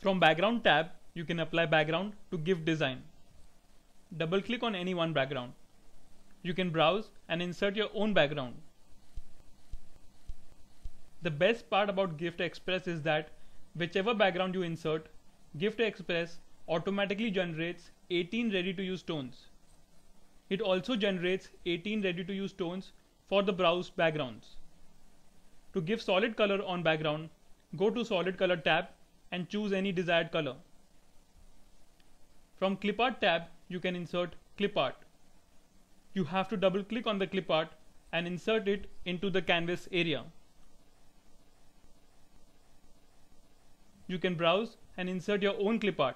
From background tab, you can apply background to gift design. Double click on any one background. You can browse and insert your own background. The best part about Gift Express is that whichever background you insert, Gift Express automatically generates 18 ready to use tones. It also generates 18 ready to use tones for the browse backgrounds. To give solid color on background, go to solid color tab and choose any desired color. From Clipart tab, you can insert clipart. You have to double click on the clipart and insert it into the canvas area. You can browse and insert your own clipart.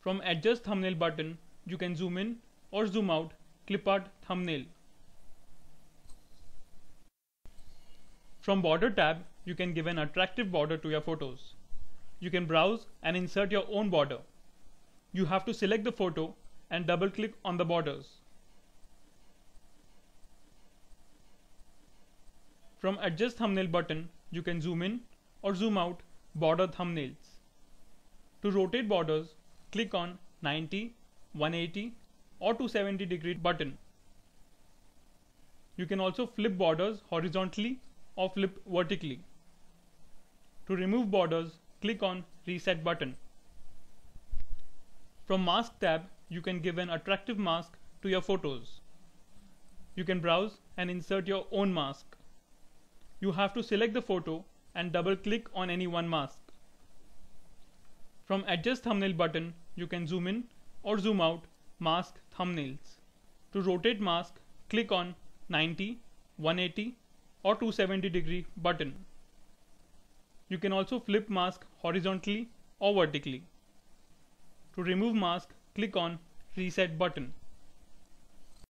From adjust thumbnail button, you can zoom in or zoom out clipart thumbnail. From border tab, you can give an attractive border to your photos. You can browse and insert your own border. You have to select the photo and double click on the borders. From adjust thumbnail button, you can zoom in or zoom out border thumbnails. To rotate borders, click on 90, 180 or 270 degree button. You can also flip borders horizontally or flip vertically. To remove borders, click on Reset button. From Mask tab, you can give an attractive mask to your photos. You can browse and insert your own mask. You have to select the photo and double click on any one mask. From Adjust Thumbnail button, you can zoom in or zoom out mask thumbnails. To rotate mask, click on 90, 180 or 270 degree button. You can also flip mask horizontally or vertically. To remove mask, click on Reset button.